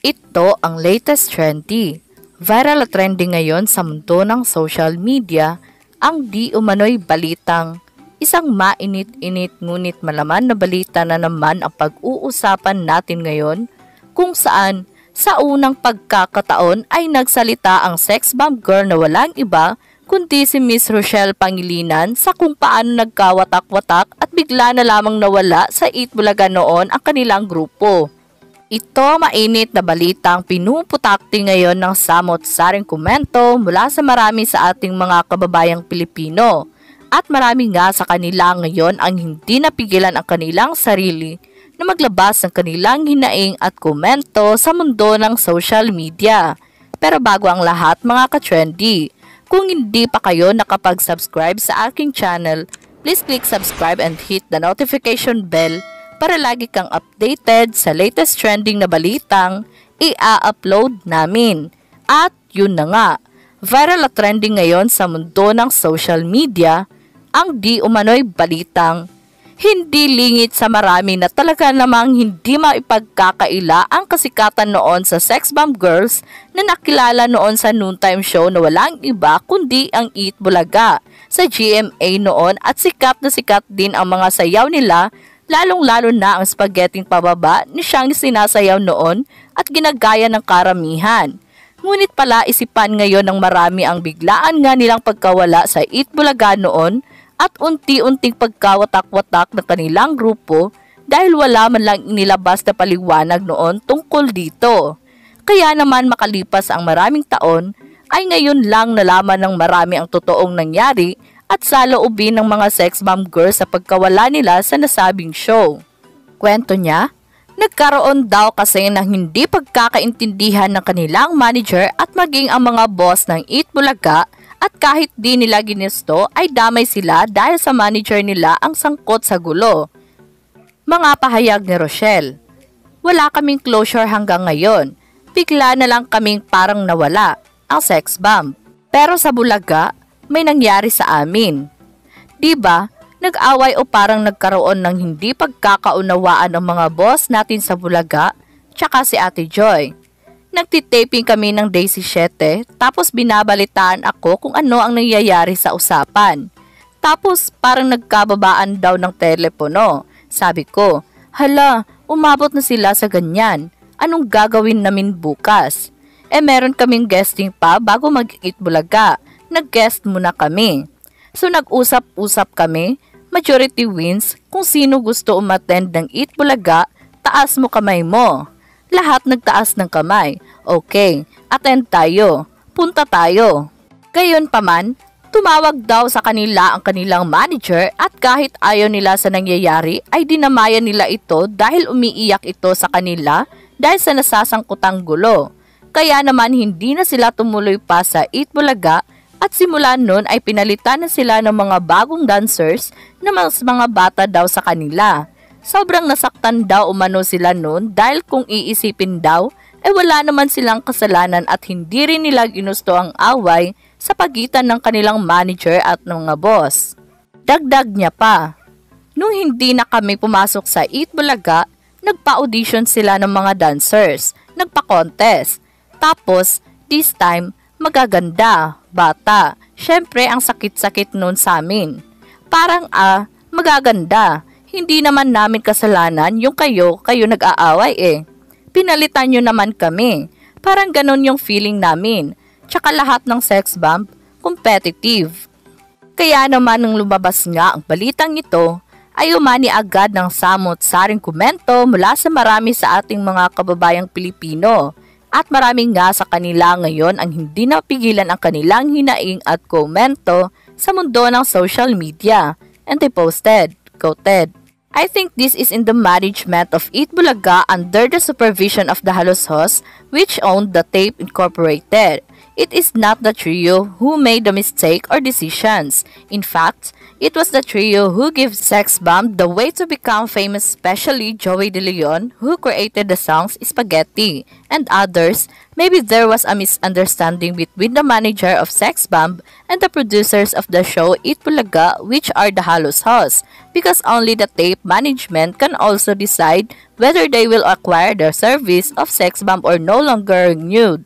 Ito ang latest trendy. Viral trending ngayon sa mundo ng social media ang di umano'y balitang isang mainit-init ngunit malaman na balita na naman ang pag-uusapan natin ngayon kung saan sa unang pagkakataon ay nagsalita ang sex bomb girl na walang iba kundi si Miss Rochelle Pangilinan sa kung paano nagkawatak-watak at bigla na lamang nawala sa 8 Bulaga noon ang kanilang grupo. Ito mainit na balitang pinuputakti ngayon ng samot-saring komento mula sa marami sa ating mga kababayang Pilipino at marami nga sa kanila ngayon ang hindi napigilan ang kanilang sarili na maglabas ng kanilang hinaing at komento sa mundo ng social media. Pero bago ang lahat mga ka-trendy, kung hindi pa kayo nakapag-subscribe sa aking channel, please click subscribe and hit the notification bell para lagi kang updated sa latest trending na balitang i-upload namin. At yun na nga, viral at trending ngayon sa mundo ng social media ang di umano'y balitang hindi lingit sa marami na talaga namang hindi maipagkakaila ang kasikatan noon sa Sex Bomb Girls na nakilala noon sa noontime show na walang iba kundi ang Eat Bulaga sa GMA noon at sikat na sikat din ang mga sayaw nila lalong-lalo na ang spaghetti pababa ni siyang sinasayaw noon at ginagaya ng karamihan. Ngunit pala isipan ngayon ng marami ang biglaan nga nilang pagkawala sa Itbulaga noon at unti-unting pagkawatak-watak ng kanilang grupo dahil wala man lang inilabas na paliwanag noon tungkol dito. Kaya naman makalipas ang maraming taon ay ngayon lang nalaman ng marami ang totoong nangyari at saloobin ng mga sex bomb girls sa pagkawala nila sa nasabing show. Kwento niya, nagkaroon daw kasi ng hindi pagkakaintindihan ng kanilang manager at maging ang mga boss ng Eat Bulaga at kahit di nila ginesto ay damay sila dahil sa manager nila ang sangkot sa gulo. Mga pahayag ni Rochelle, wala kaming closure hanggang ngayon. Bigla na lang kaming parang nawala, ang sex bomb. Pero sa Bulaga, may nangyari sa amin. 'Di ba? Nag-away o parang nagkaroon ng hindi pagkakaunawaan ang mga boss natin sa Bulaga, tsaka si Ate Joy. Nagtitaping kami ng day 7 tapos binabalitaan ako kung ano ang nangyayari sa usapan. Tapos parang nagkababaan daw ng telepono. Sabi ko, hala, umabot na sila sa ganyan. Anong gagawin namin bukas? Eh meron kaming guesting pa bago mag-eat bulaga nag-guest muna kami. So nag-usap-usap kami, majority wins kung sino gusto umattend ng Eat Bulaga, taas mo kamay mo. Lahat nagtaas ng kamay. Okay, attend tayo. Punta tayo. Gayon pa man, Tumawag daw sa kanila ang kanilang manager at kahit ayaw nila sa nangyayari ay dinamayan nila ito dahil umiiyak ito sa kanila dahil sa nasasangkutang gulo. Kaya naman hindi na sila tumuloy pa sa Eat Bulaga at simula noon ay pinalitan na sila ng mga bagong dancers na mas mga bata daw sa kanila. Sobrang nasaktan daw umano sila noon dahil kung iisipin daw ay eh wala naman silang kasalanan at hindi rin nila ginusto ang away sa pagitan ng kanilang manager at ng mga boss. Dagdag niya pa, nung hindi na kami pumasok sa Eat Bulaga, nagpa-audition sila ng mga dancers, nagpa-contest. Tapos, this time, magaganda, bata. Siyempre, ang sakit-sakit noon sa amin. Parang, ah, magaganda. Hindi naman namin kasalanan yung kayo, kayo nag-aaway eh. Pinalitan nyo naman kami. Parang ganun yung feeling namin. Tsaka lahat ng sex bump, competitive. Kaya naman nung lumabas nga ang balitang ito, ay umani agad ng samot saring komento mula sa marami sa ating mga kababayang Pilipino at maraming nga sa kanila ngayon ang hindi napigilan ang kanilang hinaing at komento sa mundo ng social media. And they posted, quoted, I think this is in the management of Eat Bulaga under the supervision of the Halos Host, which owned the Tape Incorporated. It is not the trio who made the mistake or decisions. In fact, It was the trio who gave Sex Bomb the way to become famous especially Joey De Leon who created the songs Spaghetti and others. Maybe there was a misunderstanding between the manager of Sex Bomb and the producers of the show Itulaga which are the Halos Hosts because only the tape management can also decide whether they will acquire the service of Sex Bomb or no longer renewed.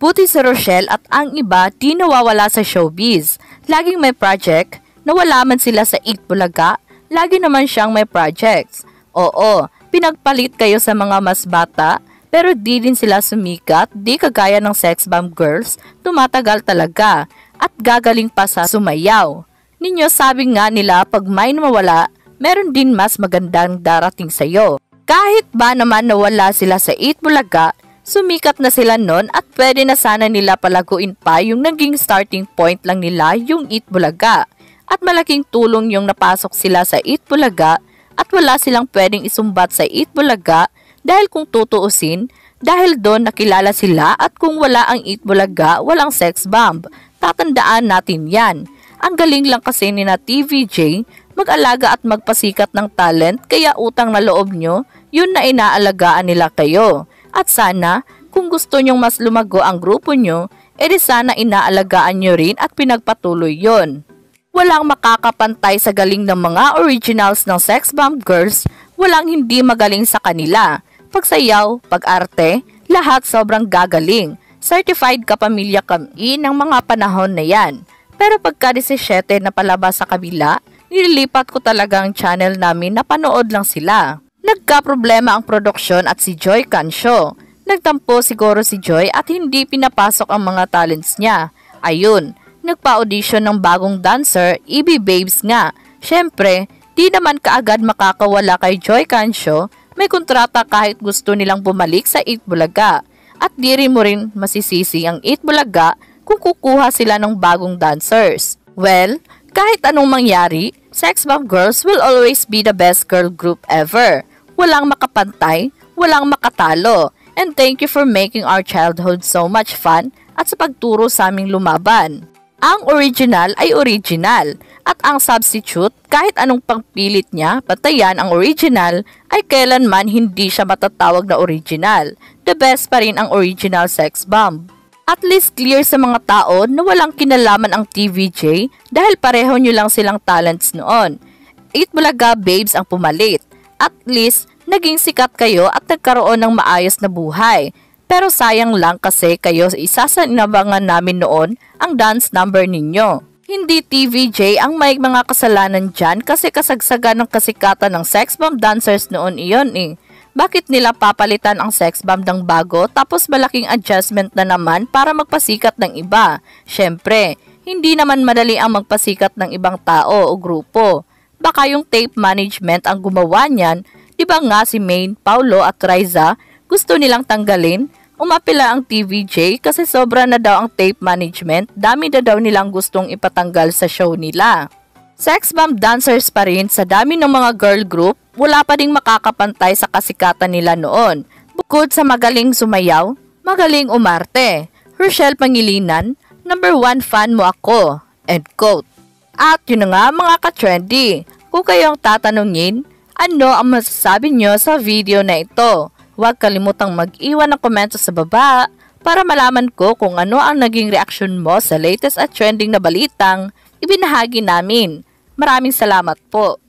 Puti si Rochelle at ang iba di nawawala sa showbiz. Laging may project, Nawala man sila sa 8 Bulaga, lagi naman siyang may projects. Oo, pinagpalit kayo sa mga mas bata, pero di din sila sumikat, di kagaya ng sex bomb girls, tumatagal talaga, at gagaling pa sa sumayaw. Ninyo sabi nga nila pag may nawala, meron din mas magandang darating sa'yo. Kahit ba naman nawala sila sa 8 Bulaga, sumikat na sila noon at pwede na sana nila palaguin pa yung naging starting point lang nila yung Eat Bulaga at malaking tulong yung napasok sila sa Itbulaga at wala silang pwedeng isumbat sa Itbulaga dahil kung tutuusin, dahil doon nakilala sila at kung wala ang Itbulaga, walang sex bomb. Tatandaan natin yan. Ang galing lang kasi ni na TVJ, mag-alaga at magpasikat ng talent kaya utang na loob nyo, yun na inaalagaan nila kayo. At sana, kung gusto nyong mas lumago ang grupo nyo, edi sana inaalagaan nyo rin at pinagpatuloy yon. Walang makakapantay sa galing ng mga originals ng Sex Bomb Girls, walang hindi magaling sa kanila. Pagsayaw, pag-arte, lahat sobrang gagaling. Certified kapamilya kami ng mga panahon na yan. Pero pagka 17 na palabas sa kabila, nililipat ko talaga ang channel namin na panood lang sila. Nagka-problema ang produksyon at si Joy Cancio. Nagtampo siguro si Joy at hindi pinapasok ang mga talents niya. Ayun, nagpa-audition ng bagong dancer, EB Babes nga. Siyempre, di naman kaagad makakawala kay Joy Cancio, may kontrata kahit gusto nilang bumalik sa 8 Bulaga. At di rin mo rin masisisi ang 8 Bulaga kung kukuha sila ng bagong dancers. Well, kahit anong mangyari, Sex Bomb Girls will always be the best girl group ever. Walang makapantay, walang makatalo. And thank you for making our childhood so much fun at sa pagturo sa aming lumaban. Ang original ay original at ang substitute kahit anong pagpilit niya patayan ang original ay kailanman hindi siya matatawag na original. The best pa rin ang original sex bomb. At least clear sa mga tao na walang kinalaman ang TVJ dahil pareho nyo lang silang talents noon. It Bulaga Babes ang pumalit. At least naging sikat kayo at nagkaroon ng maayos na buhay. Pero sayang lang kasi kayo isasanabangan namin noon ang dance number ninyo. Hindi TVJ ang may mga kasalanan dyan kasi kasagsagan ng kasikatan ng sex bomb dancers noon iyon eh. Bakit nila papalitan ang sex bomb ng bago tapos malaking adjustment na naman para magpasikat ng iba? Siyempre, hindi naman madali ang magpasikat ng ibang tao o grupo. Baka yung tape management ang gumawa niyan, di ba nga si Main, Paulo at Riza gusto nilang tanggalin umapila ang TVJ kasi sobra na daw ang tape management, dami na daw nilang gustong ipatanggal sa show nila. Sex bomb dancers pa rin sa dami ng mga girl group, wala pa ding makakapantay sa kasikatan nila noon. Bukod sa magaling sumayaw, magaling umarte. Rochelle Pangilinan, number one fan mo ako, end quote. At yun na nga mga ka-trendy, kung kayong tatanungin, ano ang masasabi nyo sa video na ito? Huwag kalimutang mag-iwan ng komento sa baba para malaman ko kung ano ang naging reaksyon mo sa latest at trending na balitang ibinahagi namin. Maraming salamat po.